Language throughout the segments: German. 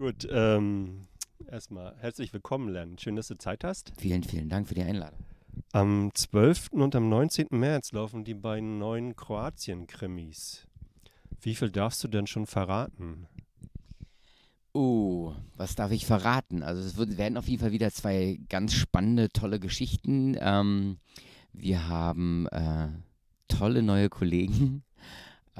Gut, ähm, erstmal herzlich willkommen, Len. Schön, dass du Zeit hast. Vielen, vielen Dank für die Einladung. Am 12. und am 19. März laufen die beiden neuen Kroatien-Krimis. Wie viel darfst du denn schon verraten? Oh, was darf ich verraten? Also es werden auf jeden Fall wieder zwei ganz spannende, tolle Geschichten. Ähm, wir haben äh, tolle neue Kollegen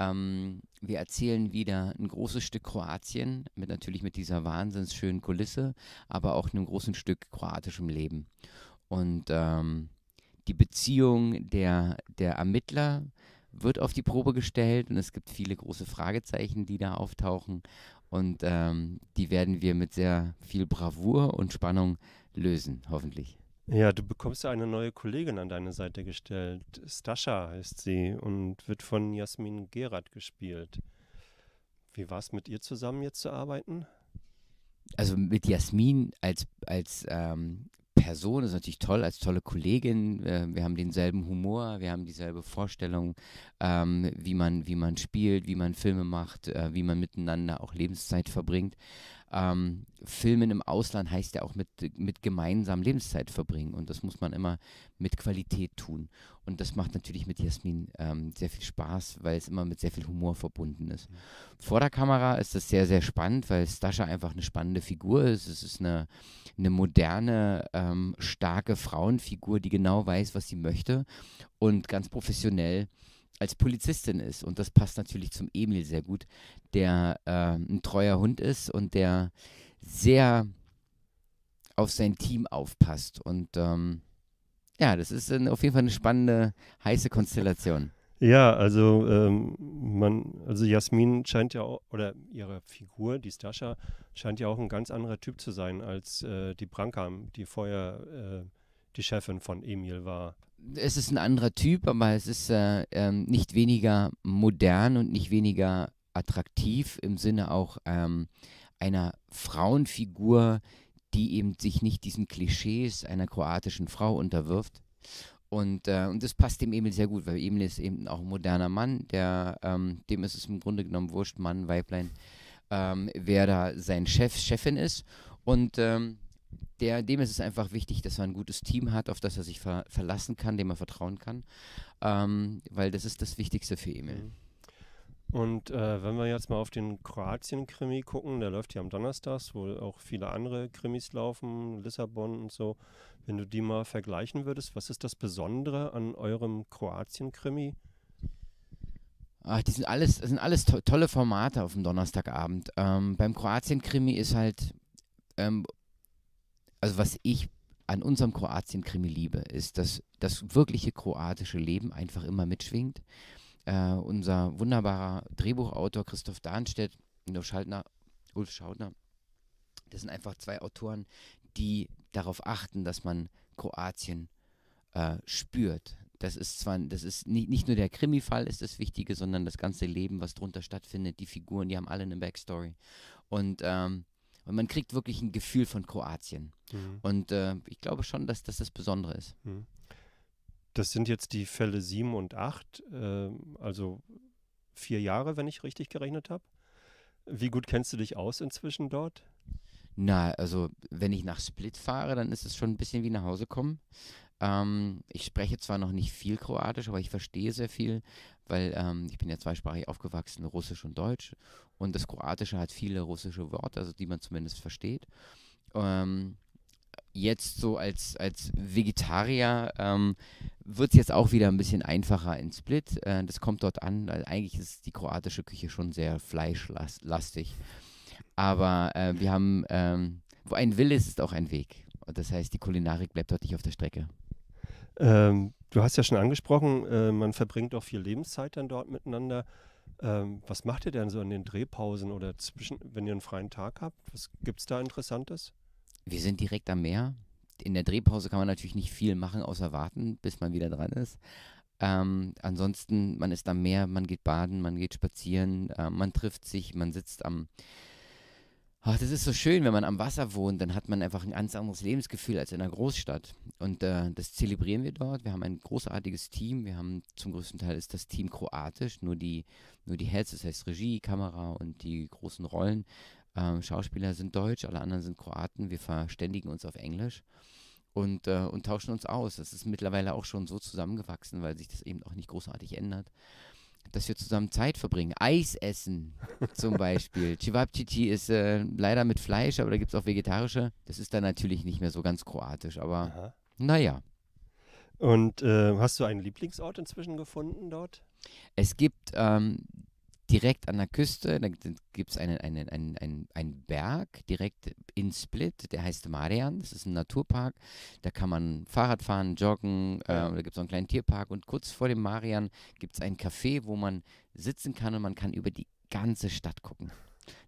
ähm, wir erzählen wieder ein großes Stück Kroatien, mit, natürlich mit dieser wahnsinns schönen Kulisse, aber auch einem großen Stück kroatischem Leben. Und ähm, die Beziehung der, der Ermittler wird auf die Probe gestellt und es gibt viele große Fragezeichen, die da auftauchen. Und ähm, die werden wir mit sehr viel Bravour und Spannung lösen, hoffentlich. Ja, du bekommst ja eine neue Kollegin an deine Seite gestellt. Stascha heißt sie und wird von Jasmin Gerard gespielt. Wie war es mit ihr zusammen jetzt zu arbeiten? Also mit Jasmin als, als ähm, Person ist natürlich toll, als tolle Kollegin. Äh, wir haben denselben Humor, wir haben dieselbe Vorstellung, ähm, wie, man, wie man spielt, wie man Filme macht, äh, wie man miteinander auch Lebenszeit verbringt ähm, Filmen im Ausland heißt ja auch mit, mit gemeinsam Lebenszeit verbringen und das muss man immer mit Qualität tun. Und das macht natürlich mit Jasmin ähm, sehr viel Spaß, weil es immer mit sehr viel Humor verbunden ist. Vor der Kamera ist das sehr, sehr spannend, weil Stascha einfach eine spannende Figur ist. Es ist eine, eine moderne, ähm, starke Frauenfigur, die genau weiß, was sie möchte und ganz professionell als Polizistin ist. Und das passt natürlich zum Emil sehr gut, der äh, ein treuer Hund ist und der sehr auf sein Team aufpasst. Und ähm, ja, das ist in, auf jeden Fall eine spannende, heiße Konstellation. Ja, also ähm, man, also Jasmin scheint ja auch, oder ihre Figur, die Stascha, scheint ja auch ein ganz anderer Typ zu sein als äh, die Brankam, die vorher äh, die Chefin von Emil war. Es ist ein anderer Typ, aber es ist äh, ähm, nicht weniger modern und nicht weniger attraktiv im Sinne auch ähm, einer Frauenfigur, die eben sich nicht diesen Klischees einer kroatischen Frau unterwirft. Und, äh, und das passt dem Emil sehr gut, weil Emil ist eben auch ein moderner Mann, der, ähm, dem ist es im Grunde genommen wurscht, Mann, Weiblein, ähm, wer da sein Chef, Chefin ist. Und ähm, der, dem ist es einfach wichtig, dass er ein gutes Team hat, auf das er sich ver verlassen kann, dem er vertrauen kann, ähm, weil das ist das Wichtigste für Emil. Mhm. Und äh, wenn wir jetzt mal auf den Kroatien-Krimi gucken, der läuft hier am Donnerstag, wo auch viele andere Krimis laufen, Lissabon und so. Wenn du die mal vergleichen würdest, was ist das Besondere an eurem Kroatien-Krimi? Ach, die sind alles, sind alles to tolle Formate auf dem Donnerstagabend. Ähm, beim Kroatien-Krimi ist halt, ähm, also was ich an unserem Kroatien-Krimi liebe, ist, dass das wirkliche kroatische Leben einfach immer mitschwingt. Äh, unser wunderbarer Drehbuchautor Christoph Dahnstedt und Ulf Schaltner, Ulf Schautner, das sind einfach zwei Autoren, die darauf achten, dass man Kroatien äh, spürt. Das ist zwar, das ist nicht, nicht nur der Krimi-Fall ist das Wichtige, sondern das ganze Leben, was drunter stattfindet, die Figuren, die haben alle eine Backstory. Und ähm, und man kriegt wirklich ein Gefühl von Kroatien. Mhm. Und äh, ich glaube schon, dass, dass das Besondere ist. Mhm. Das sind jetzt die Fälle 7 und 8, äh, also vier Jahre, wenn ich richtig gerechnet habe. Wie gut kennst du dich aus inzwischen dort? Na, also wenn ich nach Split fahre, dann ist es schon ein bisschen wie nach Hause kommen. Ähm, ich spreche zwar noch nicht viel Kroatisch, aber ich verstehe sehr viel, weil ähm, ich bin ja zweisprachig aufgewachsen, Russisch und Deutsch. Und das Kroatische hat viele russische Worte, also die man zumindest versteht. Ähm, jetzt so als, als Vegetarier ähm, wird es jetzt auch wieder ein bisschen einfacher in Split. Äh, das kommt dort an. Also eigentlich ist die kroatische Küche schon sehr fleischlastig. Aber äh, wir haben, ähm, wo ein Wille ist, ist auch ein Weg. Und das heißt, die Kulinarik bleibt dort nicht auf der Strecke. Ähm, du hast ja schon angesprochen, äh, man verbringt auch viel Lebenszeit dann dort miteinander. Ähm, was macht ihr denn so in den Drehpausen oder zwischen, wenn ihr einen freien Tag habt? Was gibt es da Interessantes? Wir sind direkt am Meer. In der Drehpause kann man natürlich nicht viel machen, außer warten, bis man wieder dran ist. Ähm, ansonsten, man ist am Meer, man geht baden, man geht spazieren, äh, man trifft sich, man sitzt am, Ach, das ist so schön, wenn man am Wasser wohnt, dann hat man einfach ein ganz anderes Lebensgefühl als in einer Großstadt. Und äh, das zelebrieren wir dort. Wir haben ein großartiges Team. Wir haben zum größten Teil ist das Team kroatisch, nur die, nur die Heads, das heißt Regie, Kamera und die großen Rollen. Ähm, Schauspieler sind deutsch, alle anderen sind Kroaten. Wir verständigen uns auf Englisch und, äh, und tauschen uns aus. Das ist mittlerweile auch schon so zusammengewachsen, weil sich das eben auch nicht großartig ändert dass wir zusammen Zeit verbringen. Eis essen zum Beispiel. Cevapcici ist äh, leider mit Fleisch, aber da gibt es auch vegetarische. Das ist dann natürlich nicht mehr so ganz kroatisch, aber Aha. naja. Und äh, hast du einen Lieblingsort inzwischen gefunden dort? Es gibt ähm, direkt an der Küste. Da gibt es einen, einen, einen, einen, Berg direkt in Split, der heißt Marian. Das ist ein Naturpark. Da kann man Fahrrad fahren, joggen. Äh, da gibt es so einen kleinen Tierpark. Und kurz vor dem Marian gibt es ein Café, wo man sitzen kann und man kann über die ganze Stadt gucken.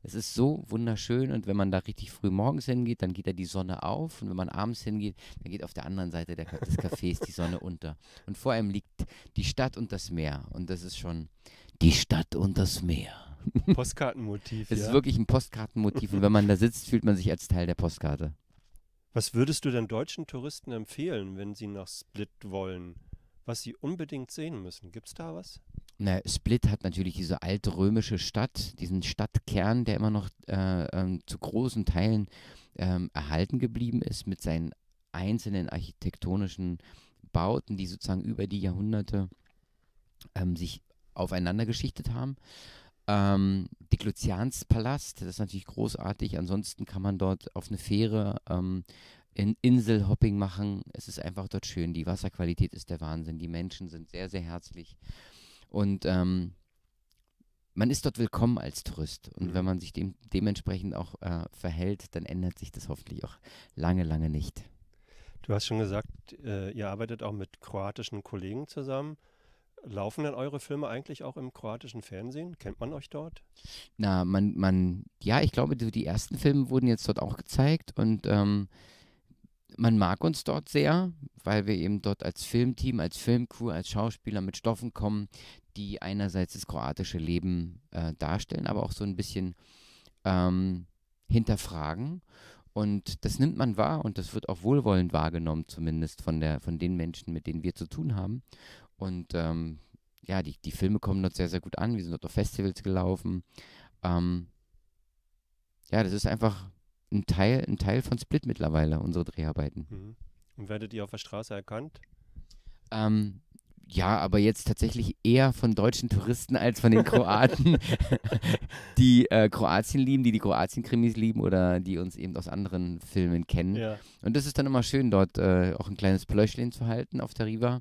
Es ist so wunderschön und wenn man da richtig früh morgens hingeht, dann geht da die Sonne auf und wenn man abends hingeht, dann geht auf der anderen Seite der, des Cafés die Sonne unter. Und vor einem liegt die Stadt und das Meer und das ist schon, die Stadt und das Meer. Postkartenmotiv. es ja. ist wirklich ein Postkartenmotiv. und wenn man da sitzt, fühlt man sich als Teil der Postkarte. Was würdest du denn deutschen Touristen empfehlen, wenn sie nach Split wollen? Was sie unbedingt sehen müssen? Gibt es da was? Na, Split hat natürlich diese alte römische Stadt, diesen Stadtkern, der immer noch äh, ähm, zu großen Teilen ähm, erhalten geblieben ist, mit seinen einzelnen architektonischen Bauten, die sozusagen über die Jahrhunderte ähm, sich aufeinander geschichtet haben. Ähm, Dikluzians Palast, das ist natürlich großartig. Ansonsten kann man dort auf eine Fähre ähm, in Inselhopping machen. Es ist einfach dort schön. Die Wasserqualität ist der Wahnsinn. Die Menschen sind sehr, sehr herzlich. Und ähm, man ist dort willkommen als Tourist. Und mhm. wenn man sich dem, dementsprechend auch äh, verhält, dann ändert sich das hoffentlich auch lange, lange nicht. Du hast schon gesagt, äh, ihr arbeitet auch mit kroatischen Kollegen zusammen. Laufen denn eure Filme eigentlich auch im kroatischen Fernsehen? Kennt man euch dort? Na, man, man, ja, ich glaube, die, die ersten Filme wurden jetzt dort auch gezeigt und ähm, man mag uns dort sehr, weil wir eben dort als Filmteam, als Filmcrew, als Schauspieler mit Stoffen kommen, die einerseits das kroatische Leben äh, darstellen, aber auch so ein bisschen ähm, hinterfragen. Und das nimmt man wahr und das wird auch wohlwollend wahrgenommen, zumindest von, der, von den Menschen, mit denen wir zu tun haben. Und ähm, ja, die, die Filme kommen dort sehr, sehr gut an. Wir sind dort auf Festivals gelaufen. Ähm, ja, das ist einfach ein Teil, ein Teil von Split mittlerweile, unsere Dreharbeiten. Mhm. Und werdet ihr auf der Straße erkannt? Ähm, ja, aber jetzt tatsächlich eher von deutschen Touristen als von den Kroaten, die äh, Kroatien lieben, die die Kroatien-Krimis lieben oder die uns eben aus anderen Filmen kennen. Ja. Und das ist dann immer schön, dort äh, auch ein kleines Plöschlein zu halten auf der Riva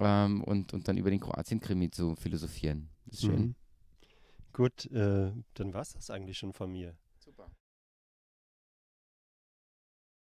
ähm, und, und dann über den Kroatien-Krimi zu philosophieren. Das ist schön. Mhm. Gut, äh, dann war es das eigentlich schon von mir.